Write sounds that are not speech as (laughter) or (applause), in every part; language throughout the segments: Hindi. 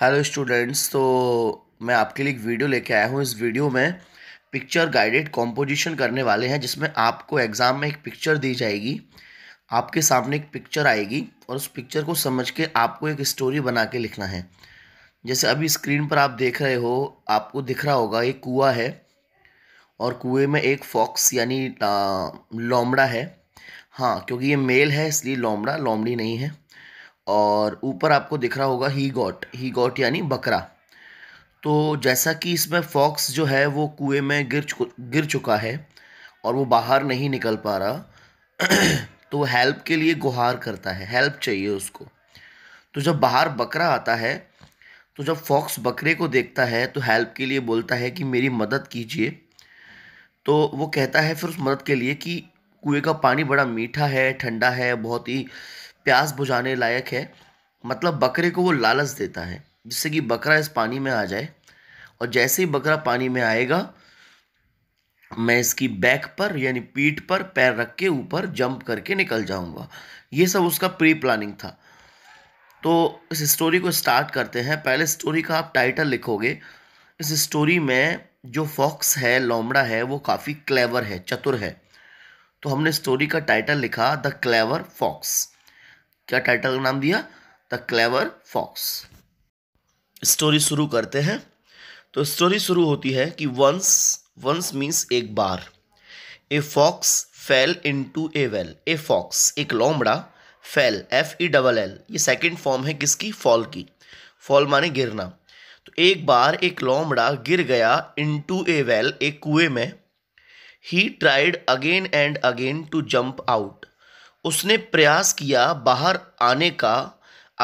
हेलो स्टूडेंट्स तो मैं आपके लिए एक वीडियो लेके आया हूँ इस वीडियो में पिक्चर गाइडेड कॉम्पोजिशन करने वाले हैं जिसमें आपको एग्ज़ाम में एक पिक्चर दी जाएगी आपके सामने एक पिक्चर आएगी और उस पिक्चर को समझ के आपको एक स्टोरी बना के लिखना है जैसे अभी स्क्रीन पर आप देख रहे हो आपको दिख रहा होगा ये कुआ है और कुएँ में एक फॉक्स यानी लोमड़ा है हाँ क्योंकि ये मेल है इसलिए लोमड़ा लोमड़ी नहीं है और ऊपर आपको दिख रहा होगा ही गॉट ही गॉट यानी बकरा तो जैसा कि इसमें फॉक्स जो है वो कुएं में गिर चु गिर चुका है और वो बाहर नहीं निकल पा रहा (clears throat) तो हेल्प के लिए गुहार करता है हेल्प चाहिए उसको तो जब बाहर बकरा आता है तो जब फॉक्स बकरे को देखता है तो हेल्प के लिए बोलता है कि मेरी मदद कीजिए तो वो कहता है फिर उस मदद के लिए कि कुएं का पानी बड़ा मीठा है ठंडा है बहुत ही प्यास बुझाने लायक है मतलब बकरे को वो लालच देता है जिससे कि बकरा इस पानी में आ जाए और जैसे ही बकरा पानी में आएगा मैं इसकी बैक पर यानी पीठ पर पैर रख के ऊपर जंप करके निकल जाऊंगा ये सब उसका प्री प्लानिंग था तो इस स्टोरी को स्टार्ट करते हैं पहले स्टोरी का आप टाइटल लिखोगे इस स्टोरी में जो फॉक्स है लोमड़ा है वो काफ़ी क्लेवर है चतुर है तो हमने स्टोरी का टाइटल लिखा द क्लेवर फॉक्स क्या टाइटल का नाम दिया द क्लेवर फॉक्स स्टोरी शुरू करते हैं तो स्टोरी शुरू होती है कि वंस वंस मीन्स एक बार a fox fell into a well a fox एक लोमड़ा fell F E double L ये सेकेंड फॉर्म है किसकी फॉल की फॉल माने गिरना तो एक बार एक लोमड़ा गिर गया टू ए वेल एक कुएं में he tried again and again to jump out उसने प्रयास किया बाहर आने का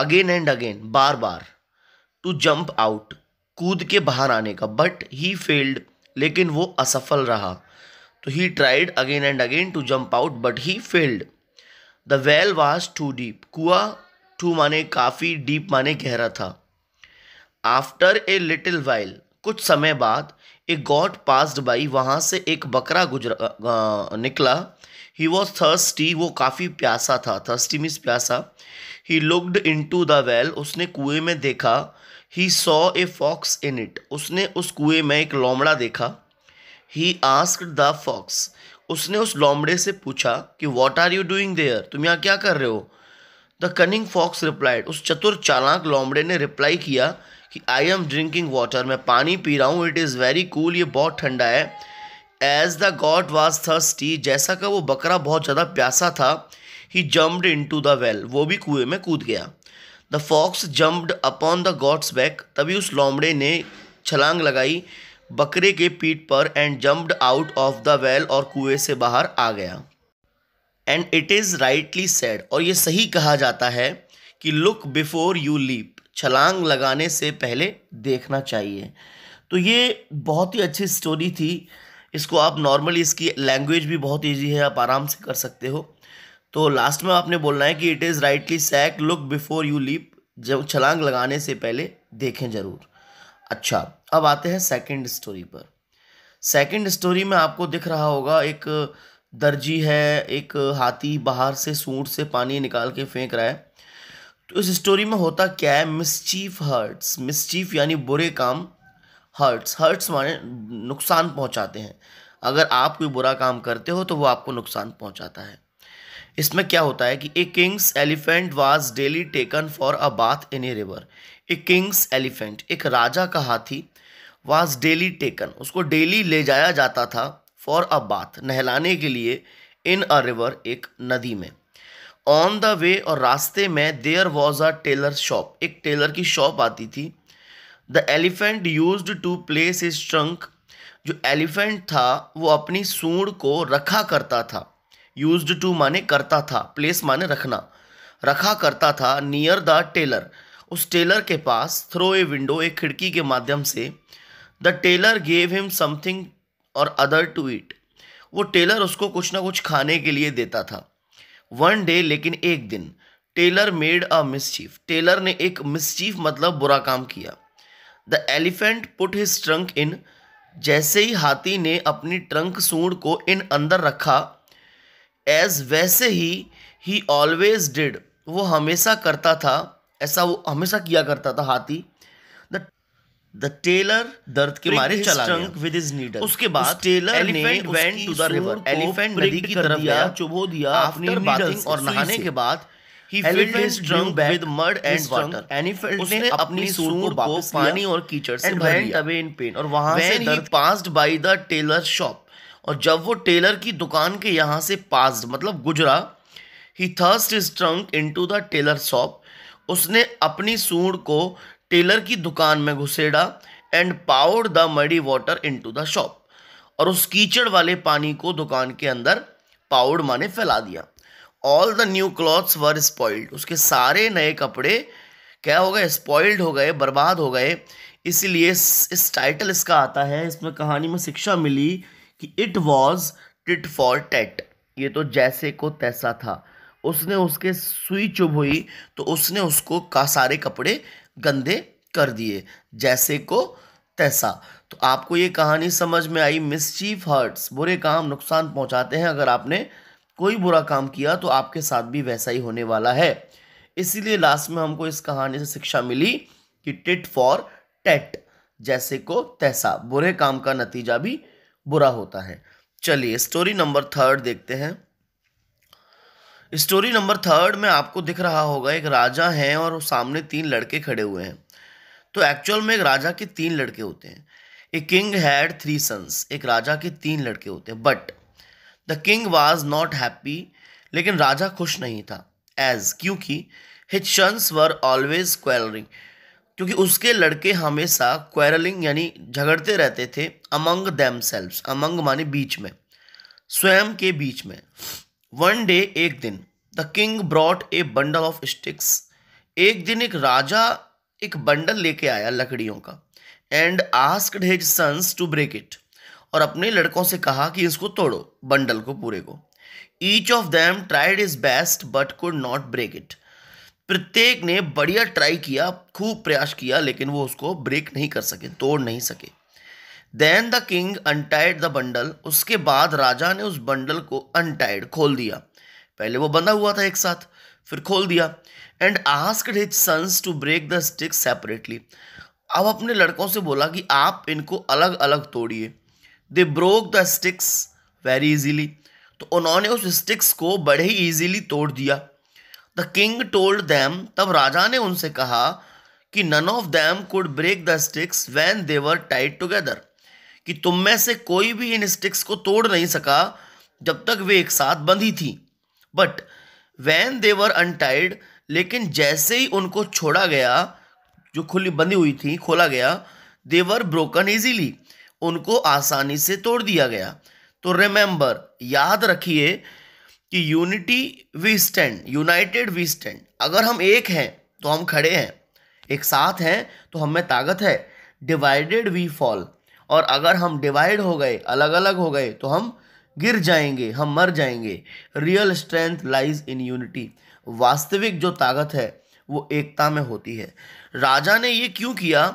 अगेन एंड अगेन बार बार टू जंप आउट कूद के बाहर आने का बट ही फेल्ड लेकिन वो असफल रहा तो he tried again and again to jump out but he failed the well was too deep कुआ टू माने काफ़ी डीप माने गहरा था आफ्टर ए लिटिल वाइल कुछ समय बाद ए गॉड पास्ड बाई वहाँ से एक बकरा गुजरा निकला ही वॉज थर्स्टी वो काफ़ी प्यासा था थर्स्टी मीन्स प्यासा he looked into the well उसने कुएं में देखा he saw a fox in it उसने उस कुएं में एक लोमड़ा देखा ही आस्क द फॉक्स उसने उस लोमड़े से पूछा कि what are you doing there तुम यहाँ क्या कर रहे हो द कनिंग फॉक्स रिप्लाइड उस चतुर चालाक लोमड़े ने रिप्लाई किया कि आई एम ड्रिंकिंग वाटर मैं पानी पी रहा हूँ इट इज़ वेरी कूल ये बहुत ठंडा है as the goat was thirsty जैसा का वो बकरा बहुत ज़्यादा प्यासा था he jumped into the well वो भी कुएं में कूद गया the fox jumped upon the goat's back तभी उस लोमड़े ने छलांग लगाई बकरे के पीठ पर and jumped out of the well और कुएं से बाहर आ गया and it is rightly said और ये सही कहा जाता है कि लुक बिफोर यू लीप छलांग लगाने से पहले देखना चाहिए तो ये बहुत ही अच्छी स्टोरी थी इसको आप नॉर्मली इसकी लैंग्वेज भी बहुत ईजी है आप आराम से कर सकते हो तो लास्ट में आपने बोलना है कि it is rightly said look before you leap जब छलांग लगाने से पहले देखें ज़रूर अच्छा अब आते हैं सेकंड स्टोरी पर सेकंड स्टोरी में आपको दिख रहा होगा एक दर्जी है एक हाथी बाहर से सूट से पानी निकाल के फेंक रहा है तो इस स्टोरी में होता क्या है मिसचीफ हर्ट्स मिसचीफ यानी बुरे काम हर्ट्स हर्ट्स माने नुकसान पहुंचाते हैं अगर आप कोई बुरा काम करते हो तो वो आपको नुकसान पहुंचाता है इसमें क्या होता है कि a king's elephant was daily taken for a bath in a river a king's elephant एक राजा का हाथी वाज डेली टेकन उसको डेली ले जाया जाता था फॉर अ बाथ नहलाने के लिए इन अ रिवर एक नदी में ऑन द वे और रास्ते में there was a tailor shop एक टेलर की शॉप आती थी the elephant used to place his trunk जो एलिफेंट था वो अपनी सूंड को रखा करता था यूज टू माने करता था प्लेस माने रखना रखा करता था नियर द टेलर उस टेलर के पास थ्रो ए विंडो एक खिड़की के माध्यम से the tailor gave him something or other to eat वो टेलर उसको कुछ ना कुछ खाने के लिए देता था वन डे लेकिन एक दिन tailor made a mischief tailor ने एक मिसचीफ मतलब बुरा काम किया the elephant put his trunk in जैसे ही हाथी ने अपनी ट्रंक सूंड को इन अंदर रखा एज वैसे ही ही ऑलवेज डिड वो हमेशा करता था ऐसा वो हमेशा किया करता था हाथी द टेलर दर्द के मारे चला गया विद इज नीडल उसके बाद टेलर ने went to the river elephant नदी की तरफ गया चुभो दिया अपनी बाथिंग और नहाने के बाद उसने अपनी सूर को पानी और कीचड़ से भर लिया और वहां से दर्द passed by the tailor shop और जब वो टेलर की दुकान के यहाँ से पास्ड मतलब गुजरा he thrust his trunk into the tailor shop उसने अपनी सूंड को टेलर की दुकान में घुसेड़ा and poured the muddy water into the shop और उस कीचड़ वाले पानी को दुकान के अंदर पाउड माने फैला दिया all the new clothes were spoiled उसके सारे नए कपड़े क्या हो गए स्पॉइल्ड हो गए बर्बाद हो गए इसीलिए इस, इस टाइटल इसका आता है इसमें कहानी में शिक्षा मिली कि it was tit for tat ये तो जैसे को तैसा था उसने उसके सुई चुभ हुई तो उसने उसको का सारे कपड़े गंदे कर दिए जैसे को तैसा तो आपको ये कहानी समझ में आई मिसचीफ हर्ट्स बुरे काम नुकसान पहुंचाते हैं अगर आपने कोई बुरा काम किया तो आपके साथ भी वैसा ही होने वाला है इसीलिए लास्ट में हमको इस कहानी से शिक्षा मिली कि टिट फॉर टेट जैसे को तैसा बुरे काम का नतीजा भी बुरा होता है चलिए स्टोरी नंबर थर्ड देखते हैं स्टोरी नंबर थर्ड में आपको दिख रहा होगा एक राजा है और सामने तीन लड़के खड़े हुए हैं तो एक्चुअल में एक राजा के तीन लड़के होते हैं a king had three sons एक राजा के तीन लड़के होते हैं but the king was not happy लेकिन राजा खुश नहीं था एज क्योंकि his sons were always quarrelling क्योंकि उसके लड़के हमेशा क्वेरलिंग यानी झगड़ते रहते थे अमंग दैम सेल्फ अमंग माने बीच में स्वयं के बीच में वन डे एक दिन the king brought a bundle of sticks एक दिन एक राजा एक बंडल लेके आया लकड़ियों का and asked his sons to break it और अपने लड़कों से कहा कि इसको तोड़ो बंडल को पूरे को each of them tried his best but could not break it प्रत्येक ने बढ़िया ट्राई किया खूब प्रयास किया लेकिन वो उसको ब्रेक नहीं कर सके तोड़ नहीं सके then the king untied the bundle उसके बाद राजा ने उस बंडल को अनटाइड खोल दिया पहले वो बंधा हुआ था एक साथ फिर खोल दिया and asked his sons to break the stick separately अब अपने लड़कों से बोला कि आप इनको अलग अलग तोड़िए they broke the sticks very easily तो उन्होंने उस स्टिक्स को बड़े ही ईजीली तोड़ दिया द किंग टोल्ड दैम तब राजा ने उनसे कहा कि none of them could break the sticks when they were tied together कि तुम में से कोई भी इन स्टिक्स को तोड़ नहीं सका जब तक वे एक साथ बंधी थी बट वैन देवर अनटाइड लेकिन जैसे ही उनको छोड़ा गया जो खुली बंधी हुई थी खोला गया देवर ब्रोकन इजीली उनको आसानी से तोड़ दिया गया तो रिमेंबर याद रखिए कि unity we stand united we stand अगर हम एक हैं तो हम खड़े हैं एक साथ हैं तो हमें ताकत है डिवाइडेड वी फॉल और अगर हम डिवाइड हो गए अलग अलग हो गए तो हम गिर जाएंगे हम मर जाएंगे real strength lies in unity वास्तविक जो ताकत है वो एकता में होती है राजा ने ये क्यों किया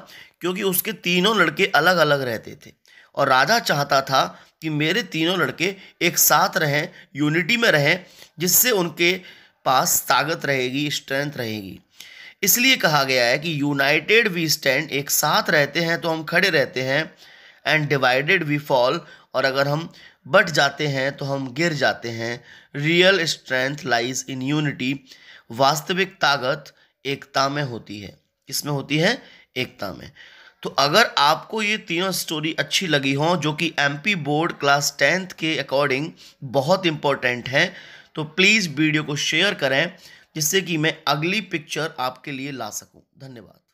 क्योंकि उसके तीनों लड़के अलग अलग रहते थे और राजा चाहता था कि मेरे तीनों लड़के एक साथ रहें यूनिटी में रहें जिससे उनके पास ताकत रहेगी स्ट्रेंथ रहेगी इसलिए कहा गया है कि यूनाइटेड वी स्टैंड एक साथ रहते हैं तो हम खड़े रहते हैं एंड डिवाइडेड वी फॉल और अगर हम बट जाते हैं तो हम गिर जाते हैं real strength lies in unity वास्तविक ताकत एकता में होती है किसमें होती है एकता में तो अगर आपको ये तीनों स्टोरी अच्छी लगी हो जो कि एमपी बोर्ड क्लास टेंथ के अकॉर्डिंग बहुत इम्पोर्टेंट हैं तो प्लीज़ वीडियो को शेयर करें जिससे कि मैं अगली पिक्चर आपके लिए ला सकूं धन्यवाद